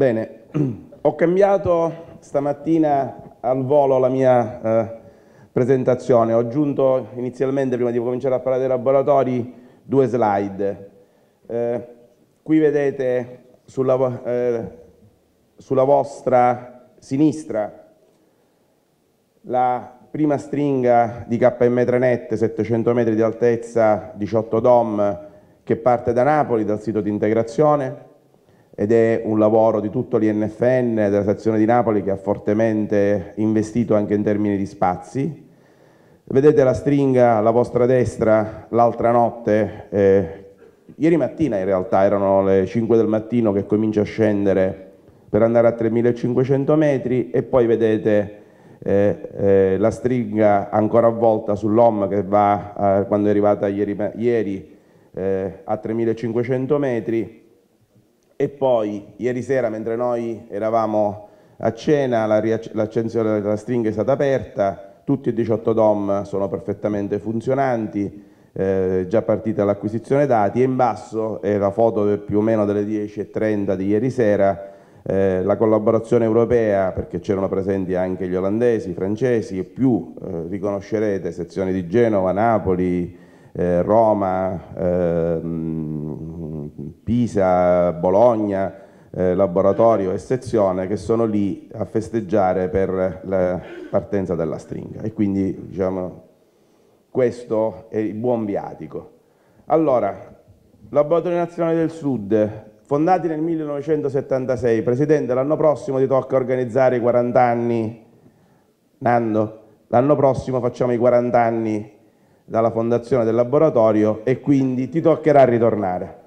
Bene, ho cambiato stamattina al volo la mia eh, presentazione, ho aggiunto inizialmente, prima di cominciare a parlare dei laboratori, due slide. Eh, qui vedete sulla, eh, sulla vostra sinistra la prima stringa di KM 3 net, 700 metri di altezza, 18 DOM, che parte da Napoli, dal sito di integrazione ed è un lavoro di tutto l'INFN, della sezione di Napoli che ha fortemente investito anche in termini di spazi. Vedete la stringa alla vostra destra, l'altra notte, eh, ieri mattina in realtà erano le 5 del mattino che comincia a scendere per andare a 3500 metri e poi vedete eh, eh, la stringa ancora avvolta sull'OM che va, quando è arrivata ieri, ieri eh, a 3500 metri, e poi ieri sera mentre noi eravamo a cena l'accensione della stringa è stata aperta, tutti i 18 DOM sono perfettamente funzionanti, eh, già partita l'acquisizione dati e in basso è la foto più o meno delle 10.30 di ieri sera eh, la collaborazione europea, perché c'erano presenti anche gli olandesi, i francesi e più, eh, riconoscerete sezioni di Genova, Napoli, eh, Roma, ehm, Pisa, Bologna, eh, laboratorio e sezione che sono lì a festeggiare per la partenza della stringa e quindi diciamo questo è il buon viatico. Allora, Laboratorio Nazionale del Sud, fondati nel 1976, Presidente l'anno prossimo ti tocca organizzare i 40 anni, Nando, l'anno prossimo facciamo i 40 anni dalla fondazione del laboratorio e quindi ti toccherà ritornare.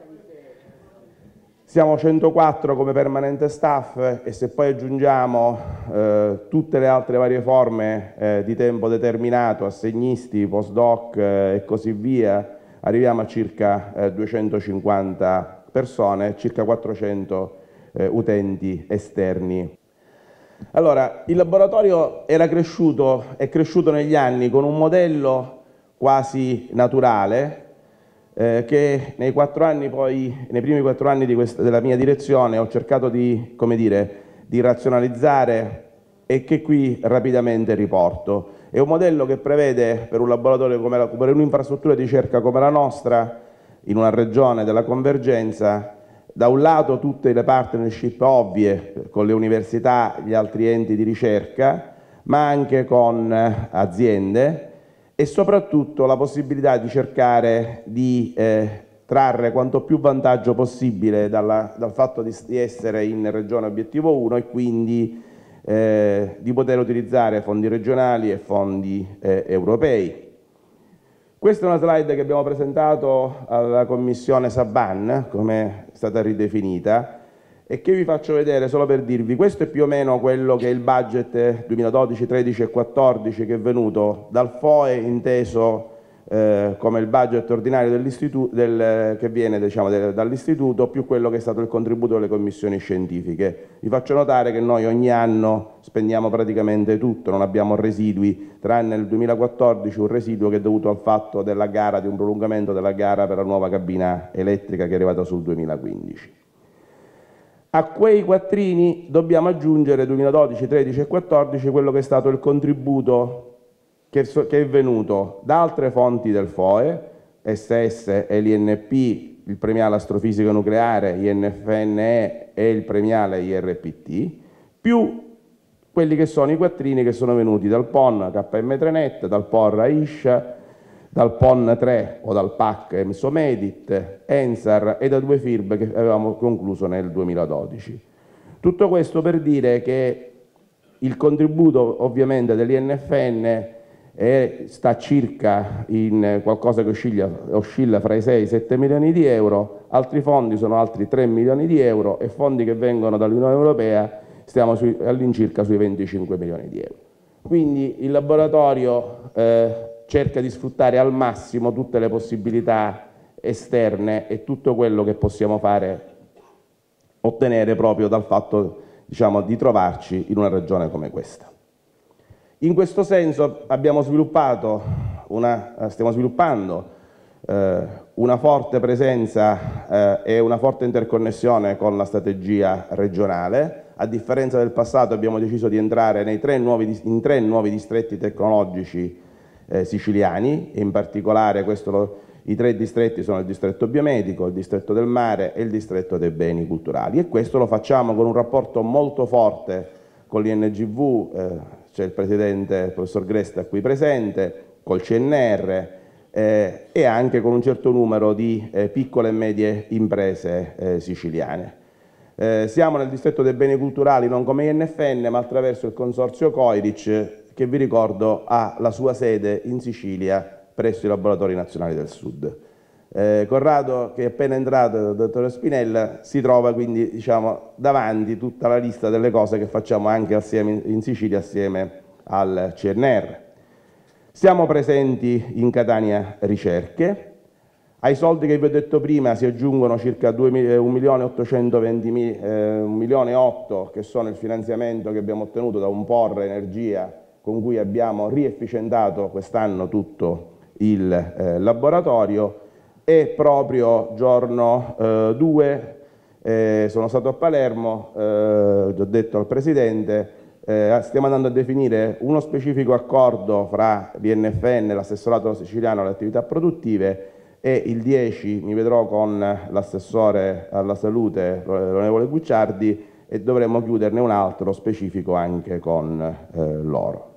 Siamo 104 come permanente staff e se poi aggiungiamo eh, tutte le altre varie forme eh, di tempo determinato, assegnisti, postdoc eh, e così via, arriviamo a circa 250 eh, persone, circa 400 eh, utenti esterni. Allora, il laboratorio era cresciuto, è cresciuto negli anni con un modello quasi naturale, eh, che nei, poi, nei, primi quattro anni questa, della mia direzione ho cercato di, dire, di, razionalizzare e che qui rapidamente riporto. È un modello che prevede per un laboratorio come la, per un'infrastruttura di ricerca come la nostra, in una regione della convergenza, da un lato tutte le partnership ovvie con le università, gli altri enti di ricerca, ma anche con eh, aziende, e soprattutto la possibilità di cercare di eh, trarre quanto più vantaggio possibile dalla, dal fatto di, di, essere in regione obiettivo 1 e quindi eh, di poter utilizzare fondi regionali e fondi eh, europei. Questa è una slide che abbiamo presentato alla commissione Saban, come è stata ridefinita, e che vi faccio vedere solo per dirvi, questo è più o meno quello che è il budget 2012, eh, 13 e 14 che è venuto dal FOE inteso eh, come il budget ordinario del, che viene diciamo, dall'istituto più quello che è stato il contributo delle commissioni scientifiche. Vi faccio notare che noi ogni anno spendiamo praticamente tutto, non abbiamo residui, tranne nel 2014 un residuo che è dovuto al fatto della gara, di un prolungamento della gara per la nuova cabina elettrica che è arrivata sul 2015. A quei quattrini dobbiamo aggiungere 2012, 2013 e 2014 quello che è stato il contributo che, è venuto da altre fonti del FOE, SS e l'INP, il premiale astrofisico nucleare, INFNE e il premiale IRPT, più quelli che sono i quattrini che sono venuti dal PON, KM3NET, dal POR, AISH, dal PON 3 o dal PAC emso ENSAR e da due FIRB che avevamo concluso nel 2012. Tutto questo per dire che il contributo ovviamente dell'INFN è, sta circa in qualcosa che oscilla, oscilla fra i 6 e i 7 milioni di euro, altri fondi sono altri 3 milioni di euro e fondi che vengono dall'Unione Europea stiamo all'incirca sui 25 milioni di euro. Quindi il laboratorio eh, cerca di sfruttare al massimo tutte le possibilità esterne e tutto quello che possiamo fare, ottenere proprio dal fatto diciamo, di trovarci in una regione come questa. In questo senso abbiamo sviluppato una, eh, stiamo sviluppando eh, una forte presenza eh, e una forte interconnessione con la strategia regionale. A differenza del passato abbiamo deciso di entrare tre nuovi, in tre nuovi distretti tecnologici eh, siciliani, in particolare lo, i tre distretti sono il distretto biomedico, il distretto del mare e il distretto dei beni culturali e questo lo facciamo con un rapporto molto forte con l'INGV, eh, c'è il presidente, il professor Gresta qui presente, col CNR eh, e anche con un certo numero di eh, piccole e medie imprese eh, siciliane. Eh, siamo nel distretto dei beni culturali non come INFN ma attraverso il consorzio Coiric che vi ricordo ha la sua sede in Sicilia presso i laboratori nazionali del Sud. Eh, Corrado, che è appena entrato, il dottore Spinella, si trova quindi diciamo, davanti tutta la lista delle cose che facciamo anche assieme, in Sicilia assieme al CNR. Siamo presenti in Catania Ricerche, ai soldi che vi ho detto prima si aggiungono circa 1.820.000 eh, eh che sono il finanziamento che abbiamo ottenuto da un porre energia con cui abbiamo riefficientato quest'anno tutto il eh, laboratorio e proprio giorno 2 eh, eh, sono stato a Palermo, eh, ho detto al Presidente, eh, stiamo andando a definire uno specifico accordo fra l'INFN, l'assessorato siciliano alle attività produttive e il 10 mi vedrò con l'assessore alla salute, l'onorevole Gucciardi, e dovremo chiuderne un altro specifico anche con eh, loro.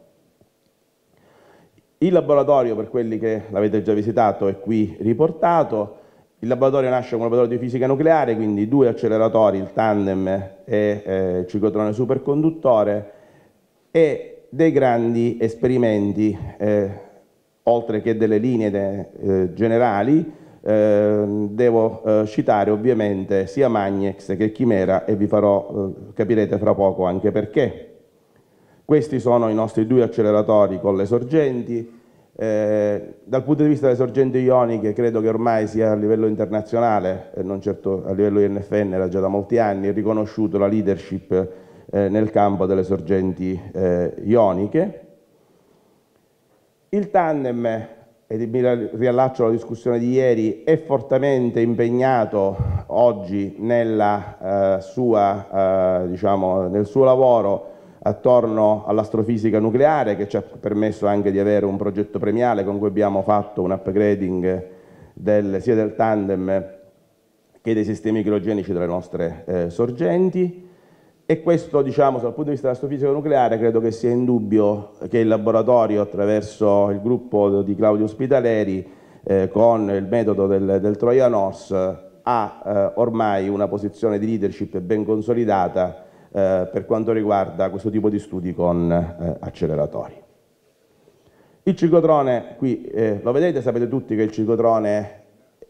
Il laboratorio, per quelli che l'avete già visitato, è qui riportato. Il laboratorio nasce come laboratorio di fisica nucleare, quindi due acceleratori, il tandem e eh, il ciclotrone superconduttore, e dei grandi esperimenti, eh, oltre che delle linee de, eh, generali, ehm, devo eh, citare ovviamente sia Magnex che Chimera e vi farò, eh, capirete fra poco anche perché. Questi sono i nostri due acceleratori con le sorgenti. Eh, dal punto di vista delle sorgenti ioniche credo che ormai sia a livello internazionale, e non certo a livello INFN, era già da molti anni, riconosciuto la leadership eh, nel campo delle sorgenti eh, ioniche. Il tandem, e mi riallaccio alla discussione di ieri, è fortemente impegnato oggi nella, eh, sua, eh, diciamo, nel suo lavoro attorno all'astrofisica nucleare che ci ha permesso anche di avere un progetto premiale con cui abbiamo fatto un upgrading del, sia del tandem che dei sistemi idrogenici delle nostre eh, sorgenti e questo diciamo dal punto di vista dell'astrofisica nucleare credo che sia indubbio che il laboratorio attraverso il gruppo di Claudio Ospitaleri eh, con il metodo del, del Trojan Horse ha eh, ormai una posizione di leadership ben consolidata eh, per quanto riguarda questo tipo di studi con eh, acceleratori. Il ciclotrone, qui eh, lo vedete, sapete tutti che il ciclotrone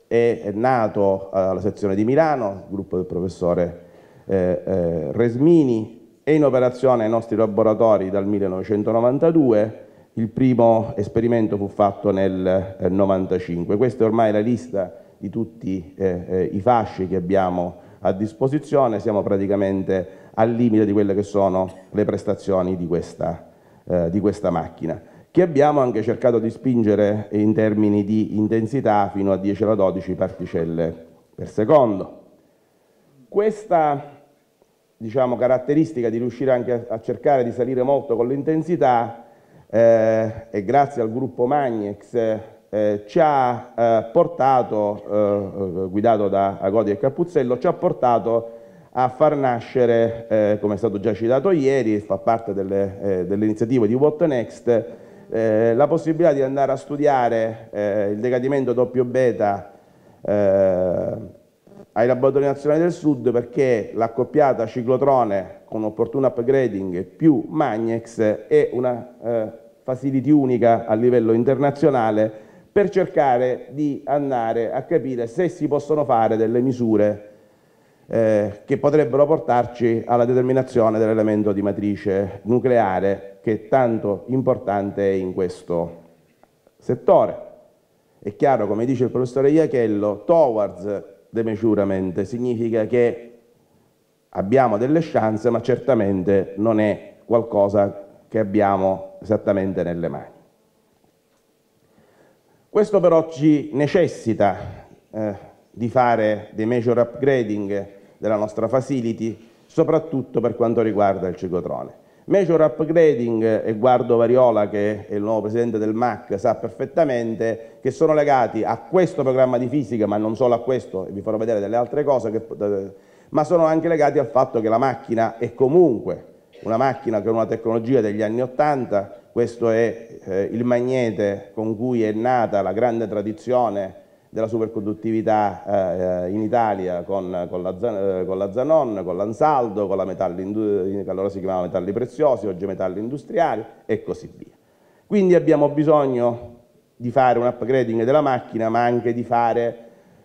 è, è nato eh, alla sezione di Milano, gruppo del professore eh, Resmini, è in operazione ai nostri laboratori dal 1992, il primo esperimento fu fatto nel 1995. Questa è ormai la lista di tutti i fasci che abbiamo a disposizione, siamo praticamente al limite di quelle che sono le prestazioni di questa, eh, di questa macchina che abbiamo anche cercato di spingere in termini di intensità fino a 10 alla 12 particelle per secondo. Questa diciamo, caratteristica di riuscire anche a, cercare di salire molto con l'intensità eh, e grazie al gruppo Magnex eh, ci ha eh, portato, eh, eh, guidato da Agodi e Cappuzzello, ci ha portato a far nascere, eh, come è stato già citato ieri, fa parte delle, eh, delle di What Next, eh, la possibilità di andare a studiare eh, il decadimento doppio beta eh, ai laboratori nazionali del sud perché l'accoppiata ciclotrone con opportuno upgrading più Magnex è una eh, facility unica a livello internazionale per cercare di andare a capire se si possono fare delle misure eh, che potrebbero portarci alla determinazione dell'elemento di matrice nucleare che è tanto importante in questo settore. È chiaro, come dice il professore Iachello, towards the measurement significa che abbiamo delle chance, ma certamente non è qualcosa che abbiamo esattamente nelle mani. Questo però ci necessita eh, di fare dei major upgrading della nostra facility, soprattutto per quanto riguarda il ciclotrone. Major upgrading, e guardo Variola che è il nuovo presidente del MAC, sa perfettamente che sono legati a questo programma di fisica, ma non solo a questo, e vi farò vedere delle altre cose, che, ma sono anche legati al fatto che la macchina è comunque una macchina con una tecnologia degli anni Ottanta, questo è eh, il magnete con cui è nata la grande tradizione della superconduttività eh, eh, in Italia con, con, la, eh, con, la, Zanon, con l'Ansaldo, con la metalli, allora si chiamava metalli preziosi, oggi metalli industriali e così via. Quindi abbiamo bisogno di fare un upgrading della macchina ma anche di fare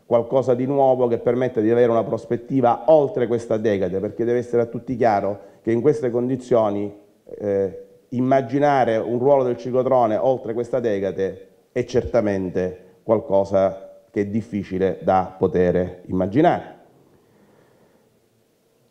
qualcosa di nuovo che permetta di avere una prospettiva oltre questa decade, perché deve essere a tutti chiaro che in queste condizioni eh, immaginare un ruolo del ciclotrone oltre questa decade è certamente qualcosa di che è difficile da poter immaginare.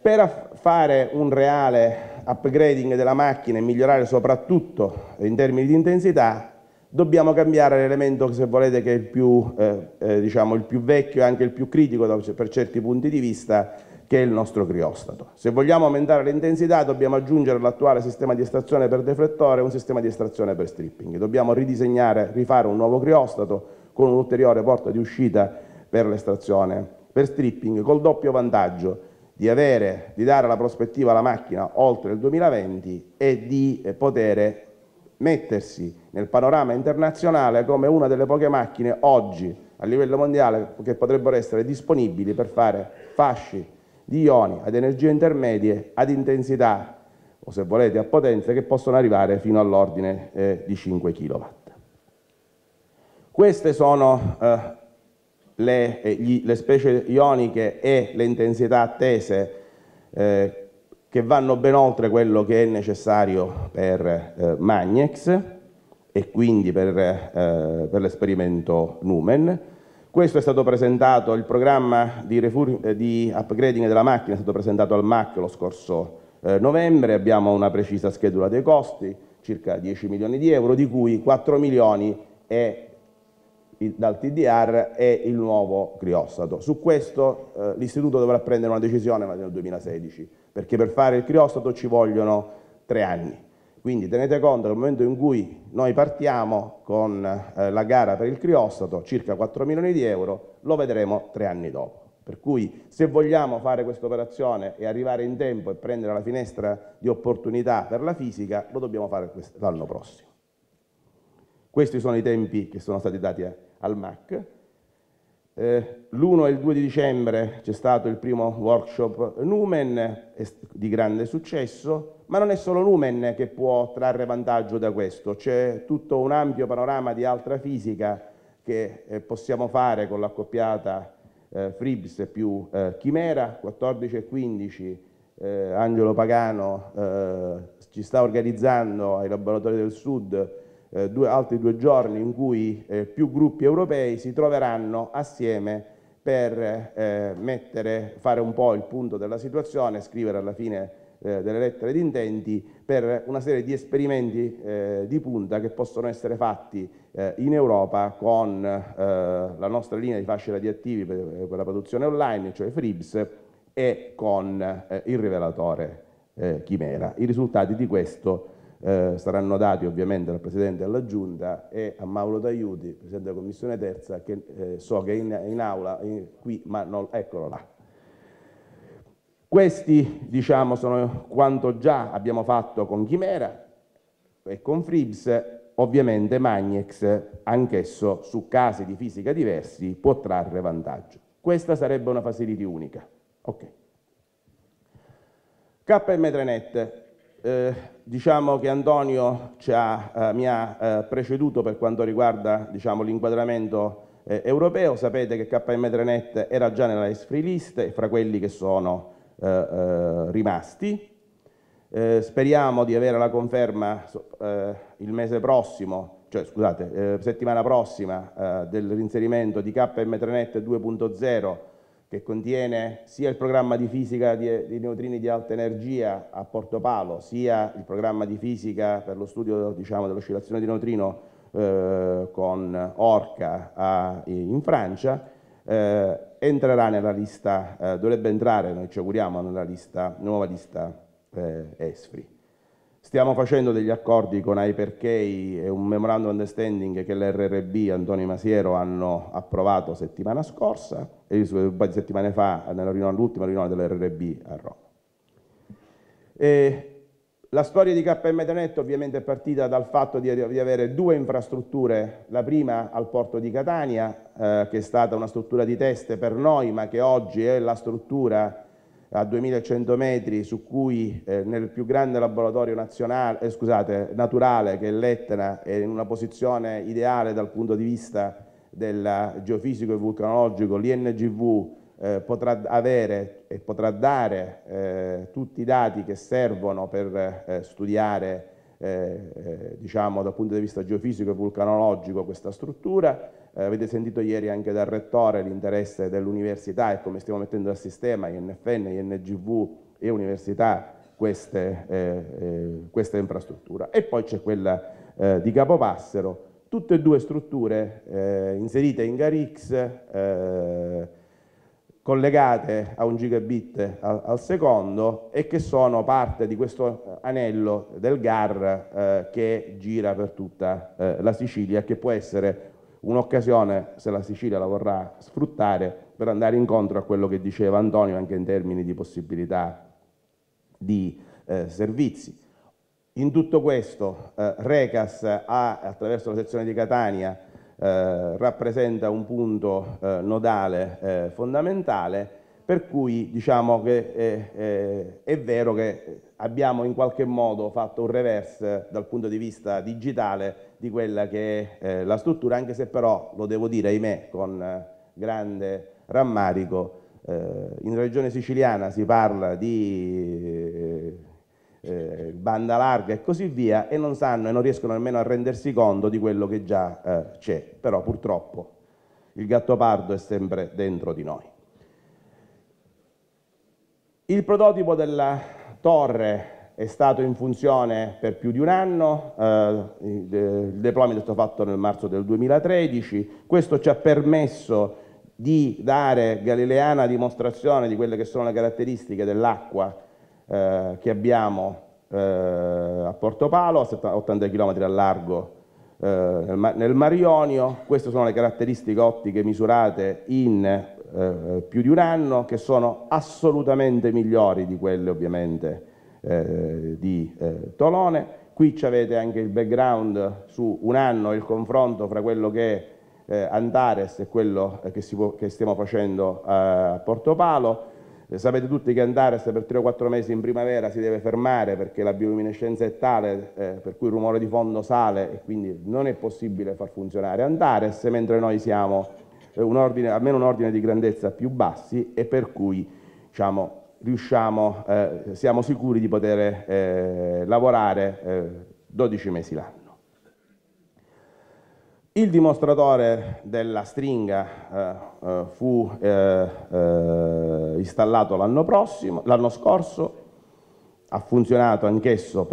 Per fare un reale upgrading della macchina e migliorare soprattutto in termini di intensità, dobbiamo cambiare l'elemento se volete che è il più, eh, eh, diciamo, il più vecchio e anche il più critico per certi punti di vista, che è il nostro criostato. Se vogliamo aumentare l'intensità dobbiamo aggiungere all'attuale sistema di estrazione per deflettore un sistema di estrazione per stripping. Dobbiamo ridisegnare, rifare un nuovo criostato, con un'ulteriore porta di uscita per l'estrazione. Per stripping, col doppio vantaggio di, avere, di dare la prospettiva alla macchina oltre il 2020 e di poter mettersi nel panorama internazionale come una delle poche macchine oggi a livello mondiale che potrebbero essere disponibili per fare fasci di ioni ad energie intermedie, ad intensità o se volete a potenze che possono arrivare fino all'ordine eh, di 5 kW. Queste sono eh, le, eh, gli, le, specie ioniche e le intensità attese eh, che vanno ben oltre quello che è necessario per eh, Magnex e quindi per, eh, per l'esperimento Numen. Questo è stato presentato, il programma di, eh, di, upgrading della macchina è stato presentato al MAC lo scorso eh, novembre, abbiamo una precisa schedula dei costi, circa 10 milioni di euro, di cui 4 milioni è dal TDR e il nuovo criostato. Su questo eh, l'istituto dovrà prendere una decisione nel 2016, perché per fare il criostato ci vogliono tre anni. Quindi tenete conto che nel momento in cui noi partiamo con eh, la gara per il criostato, circa 4 milioni di euro, lo vedremo tre anni dopo. Per cui se vogliamo fare questa operazione e arrivare in tempo e prendere la finestra di opportunità per la fisica, lo dobbiamo fare l'anno prossimo. Questi sono i tempi che sono stati dati a al MAC. Eh, L'1 e il 2 di dicembre c'è stato il primo workshop Numen di grande successo, ma non è solo Numen che può trarre vantaggio da questo, c'è tutto un ampio panorama di altra fisica che eh, possiamo fare con l'accoppiata eh, Fribs più eh, Chimera, 14 e 15 eh, Angelo Pagano eh, ci sta organizzando ai laboratori del Sud eh, due, altri due giorni in cui eh, più gruppi europei si troveranno assieme per eh, mettere, fare un po' il punto della situazione, scrivere alla fine eh, delle lettere di intenti per una serie di esperimenti eh, di punta che possono essere fatti eh, in Europa con eh, la nostra linea di fasce radioattivi per, eh, per, la produzione online, cioè FRIBS, e con eh, il rivelatore Chimera. I risultati di questo eh, saranno dati ovviamente al Presidente della Giunta e a Mauro Taiuti, Presidente della Commissione Terza, che eh, so che è in, in, aula, in, qui, ma non, eccolo là. Questi, diciamo, sono quanto già abbiamo fatto con Chimera e con Fribs, ovviamente Magnex, anch'esso su casi di fisica diversi, può trarre vantaggio. Questa sarebbe una facility unica. Ok. KM3Net, eh, diciamo che Antonio ha, eh, mi ha eh, preceduto per quanto riguarda diciamo, l'inquadramento eh, europeo, sapete che KM3Net era già nella S free list e fra quelli che sono eh, eh, rimasti. speriamo di avere la conferma il mese prossimo, cioè scusate, settimana prossima del rinserimento di KM3Net 2.0 che contiene sia il programma di fisica di, di, neutrini di alta energia a Porto Palo, sia il programma di fisica per lo studio diciamo, dell'oscillazione di neutrino eh, con Orca a, in Francia, eh, entrerà nella lista, eh, dovrebbe entrare, noi ci auguriamo, nella lista, nuova lista eh, ESFRI. Stiamo facendo degli accordi con Hyperk e un memorandum understanding che l'RRB e Antonio Masiero hanno approvato settimana scorsa e un paio di settimane fa nell'ultima riunione dell'RRB a Roma. E la storia di KM Tenet ovviamente è partita dal fatto di, di, avere due infrastrutture, la prima al porto di Catania, eh, che è stata una struttura di test per noi, ma che oggi è la struttura di a 2100 metri su cui eh, nel più grande laboratorio nazionale, eh, scusate, naturale che è l'Etna è in una posizione ideale dal punto di vista del geofisico e vulcanologico, l'INGV eh, potrà avere e potrà dare eh, tutti i dati che servono per eh, studiare eh, diciamo, dal punto di vista geofisico e vulcanologico questa struttura eh, avete sentito ieri anche dal Rettore l'interesse dell'università e come stiamo mettendo a sistema INFN, INGV e università queste, eh, eh, questa infrastruttura. E poi c'è quella eh, di Capopassero, tutte e due strutture eh, inserite in GARIX eh, collegate a un gigabit al, al, secondo e che sono parte di questo anello del GAR eh, che gira per tutta eh, la Sicilia, che può essere un'occasione, se la Sicilia la vorrà sfruttare, per andare incontro a quello che diceva Antonio anche in termini di possibilità di eh, servizi. In tutto questo eh, Recas ha, attraverso la sezione di Catania eh, rappresenta un punto eh, nodale eh, fondamentale per cui diciamo che eh, è vero che abbiamo in qualche modo fatto un reverse dal punto di vista digitale di quella che è eh, la struttura, anche se però, lo devo dire, ahimè, con eh, grande rammarico, eh, in regione siciliana si parla di banda larga e così via e non sanno e non riescono nemmeno a rendersi conto di quello che già c'è, però purtroppo il gattopardo è sempre dentro di noi. Il prototipo della torre è stato in funzione per più di un anno, eh, il deployment è stato fatto nel marzo del 2013, questo ci ha permesso di dare galileana dimostrazione di quelle che sono le caratteristiche dell'acqua eh, che abbiamo eh, a Palo, a 80 km a largo eh, nel, nel Mar Ionio, queste sono le caratteristiche ottiche misurate in eh, più di un anno che sono assolutamente migliori di quelle ovviamente eh, di eh, Tolone. Qui avete anche il background su un anno, il confronto fra quello che è eh, Antares e quello eh, che, può, che stiamo facendo a Portopalo. Eh, sapete tutti che Antares per 3 o 4 mesi in primavera si deve fermare perché la bioluminescenza è tale eh, per cui il rumore di fondo sale e quindi non è possibile far funzionare Antares, mentre noi siamo un ordine, almeno un ordine di grandezza più bassi e per cui diciamo, riusciamo, eh, siamo sicuri di poter eh, lavorare eh, 12 mesi l'anno. Il dimostratore della stringa eh, eh, fu eh, installato l'anno scorso, ha funzionato anch'esso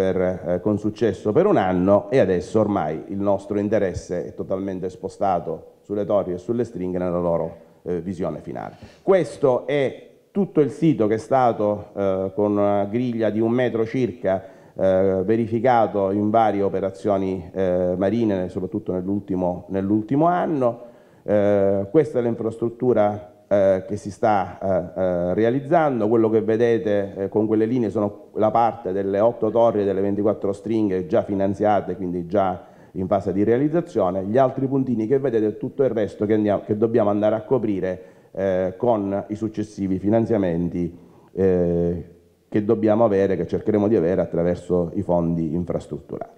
con successo per un anno e adesso ormai il nostro interesse è totalmente spostato sulle torri e sulle stringhe nella loro visione finale. Questo è tutto il sito che è stato eh, con una griglia di un metro circa eh, verificato in varie operazioni eh, marine, soprattutto nell'ultimo, nell anno. Eh, questa è l'infrastruttura eh, che si sta eh, realizzando, quello che vedete con quelle linee sono la parte delle 8 torri e delle 24 stringhe già finanziate, quindi già in fase di realizzazione, gli altri puntini che vedete è tutto il resto che, andiamo, che dobbiamo andare a coprire eh, con i successivi finanziamenti eh, che dobbiamo avere, che cercheremo di avere attraverso i fondi infrastrutturali.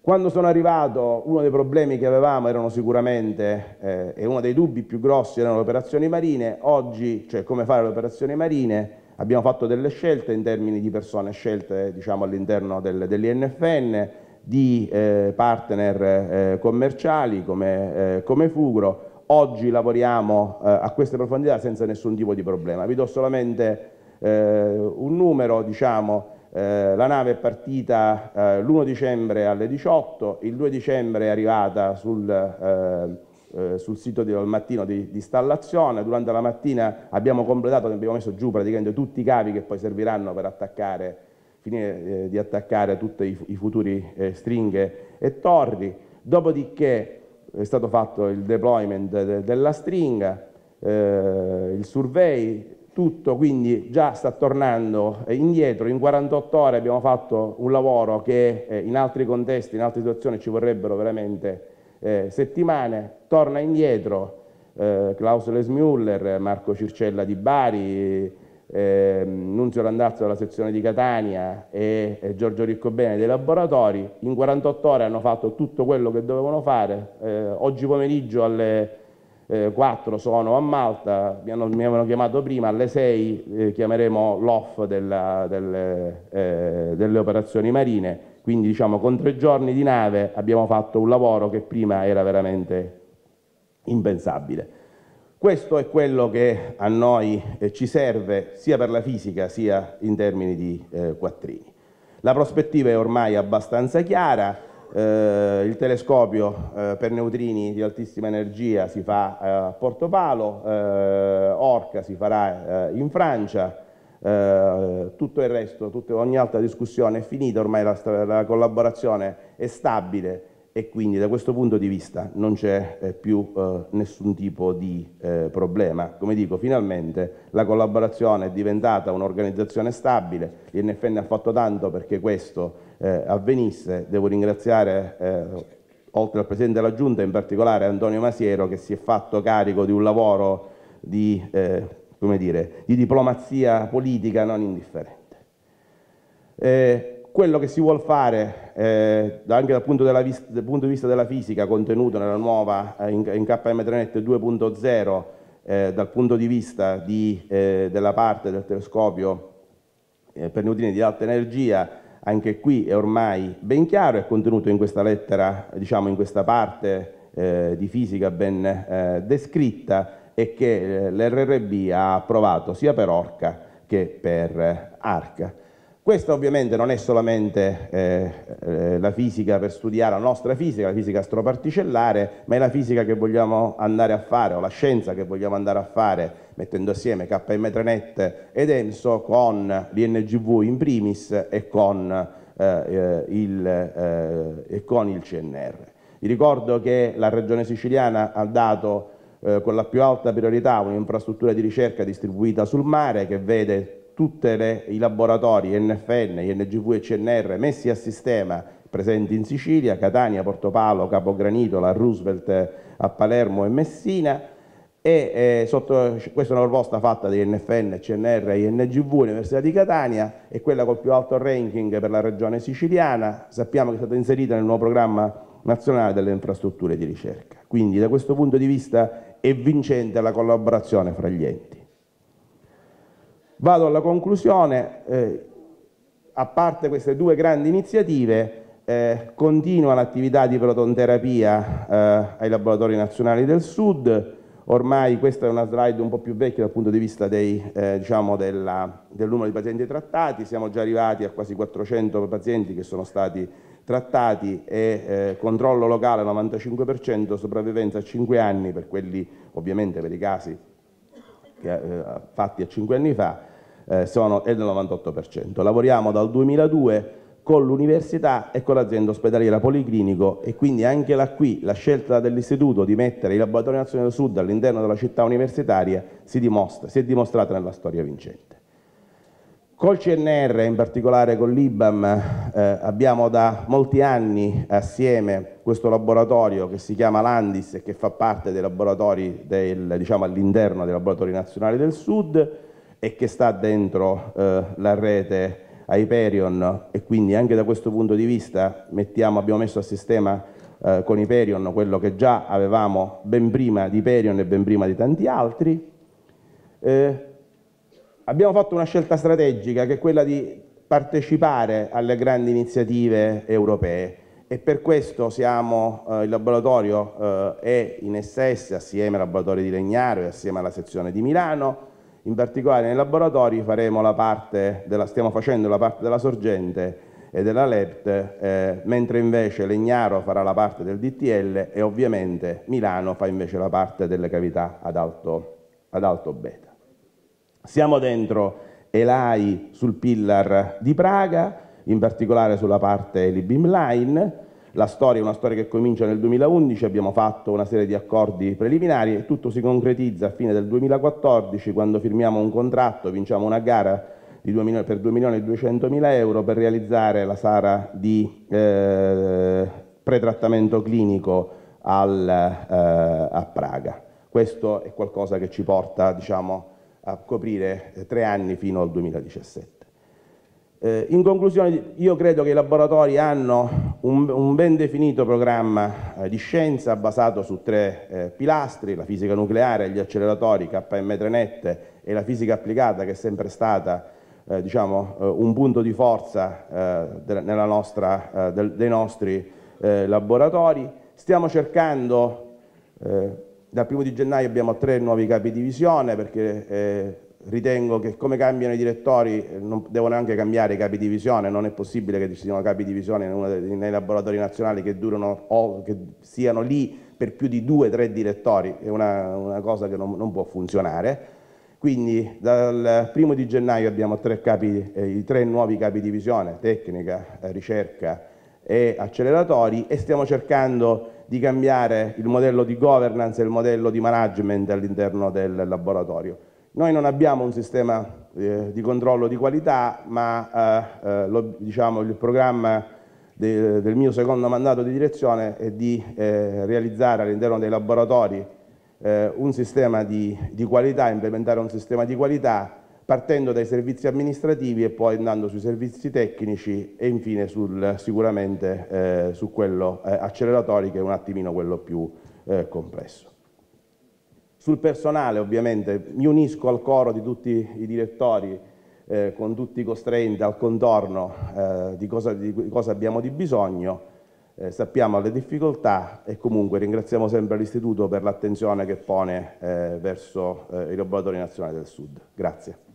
Quando sono arrivato uno dei problemi che avevamo erano sicuramente, eh, e uno dei dubbi più grossi erano le operazioni marine, oggi, cioè come fare le operazioni marine, abbiamo fatto delle scelte in termini di persone scelte diciamo, all'interno del, dell'INFN, di eh, partner eh, commerciali come, eh, come Fugro, Oggi lavoriamo eh, a queste profondità senza nessun tipo di problema. Vi do solamente eh, un numero, diciamo, eh, la nave è partita eh, l'1 dicembre alle 18, il 2 dicembre è arrivata sul, eh, eh, sul sito del mattino di, di, installazione, durante la mattina abbiamo completato, abbiamo messo giù praticamente tutti i cavi che poi serviranno per attaccare, finire di attaccare tutti i, i futuri stringhe e torri, dopodiché è stato fatto il deployment de della stringa, eh, il survey, tutto quindi già sta tornando indietro, in 48 ore abbiamo fatto un lavoro che eh, in altri contesti, in altre situazioni ci vorrebbero veramente eh, settimane, torna indietro eh, Klaus Lesmüller, Marco Circella di Bari, eh, Nunzio Randazzo della sezione di Catania e, e Giorgio Riccobene dei laboratori, in 48 ore hanno fatto tutto quello che dovevano fare. Eh, oggi pomeriggio alle eh, 4 sono a Malta, mi, hanno, mi, avevano chiamato prima, alle 6 eh, chiameremo l'off della, delle, eh, delle operazioni marine. Quindi diciamo con tre giorni di nave abbiamo fatto un lavoro che prima era veramente impensabile. Questo è quello che a noi eh, ci serve sia per la fisica sia in termini di eh, quattrini. La prospettiva è ormai abbastanza chiara, eh, il telescopio eh, per neutrini di altissima energia si fa eh, a Porto Portopalo, eh, Orca si farà in Francia, tutto il resto, tutto, ogni altra discussione è finita, ormai la, la collaborazione è stabile e quindi da questo punto di vista non c'è eh, più eh, nessun tipo di eh, problema. Come dico, finalmente la collaborazione è diventata un'organizzazione stabile, l'INFN ha fatto tanto perché questo eh, avvenisse, devo ringraziare eh, oltre al Presidente della Giunta, in particolare Antonio Masiero che si è fatto carico di un lavoro di, eh, dire, di diplomazia politica non indifferente. Quello che si vuole fare eh, anche dal punto, della, dal punto, di vista della fisica contenuto nella nuova eh, in, in KM3Net 2.0 eh, dal punto di vista di, eh, della parte del telescopio eh, per neutrini di alta energia anche qui è ormai ben chiaro, è contenuto in questa lettera, diciamo in questa parte eh, di fisica ben eh, descritta e che eh, l'RRB ha approvato sia per Orca che per eh, Arca. Questa ovviamente non è solamente eh, eh, la fisica per studiare la nostra fisica, la fisica astroparticellare, ma è la fisica che vogliamo andare a fare, o la scienza che vogliamo andare a fare, mettendo assieme KM3NET ed EMSO con l'INGV in primis e con, eh, eh il, eh, e con il CNR. Vi ricordo che la Regione Siciliana ha dato con la più alta priorità un'infrastruttura di ricerca distribuita sul mare che vede tutti i laboratori NFN, INGV e CNR messi a sistema presenti in Sicilia, Catania, Portopalo, Capogranitola, Roosevelt eh, a Palermo e Messina e eh, sotto, questa è una proposta fatta di NFN, CNR, INGV, Università di Catania è quella col più alto ranking per la regione siciliana, sappiamo che è stata inserita nel nuovo programma nazionale delle infrastrutture di ricerca. Quindi da questo punto di vista è vincente la collaborazione fra gli enti. Vado alla conclusione, eh, a parte queste due grandi iniziative, eh, continua l'attività di protonterapia eh, ai laboratori nazionali del Sud, ormai questa è una slide un po' più vecchia dal punto di vista dei, eh, diciamo della, del numero di pazienti trattati, siamo già arrivati a quasi 400 pazienti che sono stati trattati e eh, controllo locale 95%, sopravvivenza a 5 anni per quelli ovviamente per i casi che, eh, fatti a 5 anni fa eh, sono, è del 98%. Lavoriamo dal 2002 con l'università e con l'azienda ospedaliera Policlinico e quindi anche là qui la scelta dell'istituto di mettere i laboratori nazionali del sud all'interno della città universitaria si, dimostra, si è dimostrata nella storia vincente. Col CNR, in particolare con l'IBAM, eh, abbiamo da molti anni assieme questo laboratorio che si chiama Landis e che fa parte dei laboratori del, diciamo, all'interno dei laboratori nazionali del Sud e che sta dentro eh, la rete Hyperion e quindi anche da questo punto di vista mettiamo, abbiamo messo a sistema eh, con Hyperion quello che già avevamo ben prima di Hyperion e ben prima di tanti altri. Eh, abbiamo fatto una scelta strategica che è quella di partecipare alle grandi iniziative europee e per questo siamo, eh, il laboratorio eh, è in SS assieme al laboratorio di Legnaro e assieme alla sezione di Milano, in particolare nei laboratori la della, stiamo facendo la parte della sorgente e della LEPT, eh, mentre invece Legnaro farà la parte del DTL e ovviamente Milano fa invece la parte delle cavità ad alto, ad alto beta. Siamo dentro Elai sul Pillar di Praga, in particolare sulla parte di Beamline. La storia è una storia che comincia nel 2011, abbiamo fatto una serie di accordi preliminari e tutto si concretizza a fine del 2014 quando firmiamo un contratto, vinciamo una gara 2 milioni, per 2 milioni e 200 mila euro per realizzare la sala di eh, pretrattamento clinico al, eh, a Praga. Questo è qualcosa che ci porta diciamo, a coprire eh, tre anni fino al 2017. Eh, in conclusione, io credo che i laboratori hanno un, un ben definito programma eh, di scienza basato su tre eh, pilastri, la fisica nucleare, gli acceleratori KM3NET e la fisica applicata che è sempre stata eh, diciamo, eh, un punto di forza nostra, del, dei nostri laboratori. Stiamo cercando dal primo di gennaio abbiamo tre nuovi capi divisione perché eh, ritengo che come cambiano i direttori eh, non devono anche cambiare i capi divisione, non è possibile che ci siano capi divisione nei laboratori nazionali che durano o che siano lì per più di due o tre direttori, è una, una cosa che non, non, può funzionare. Quindi dal primo di gennaio abbiamo tre capi, eh, i tre nuovi capi divisione, tecnica, eh, ricerca e acceleratori e stiamo cercando di cambiare il modello di governance e il modello di management all'interno del laboratorio. Noi non abbiamo un sistema eh, di controllo di qualità, ma eh, eh lo, diciamo, il programma de, del mio secondo mandato di direzione è di eh, realizzare all'interno dei laboratori eh, un sistema di, di qualità, implementare un sistema di qualità partendo dai servizi amministrativi e poi andando sui servizi tecnici e infine sul, sicuramente eh, su quello eh, acceleratori che è un attimino quello più eh, complesso. Sul personale ovviamente mi unisco al coro di tutti i direttori eh, con tutti i costretti al contorno eh, di cosa, di, cosa, abbiamo di bisogno, eh, sappiamo le difficoltà e comunque ringraziamo sempre l'Istituto per l'attenzione che pone verso i laboratori nazionali del Sud. Grazie.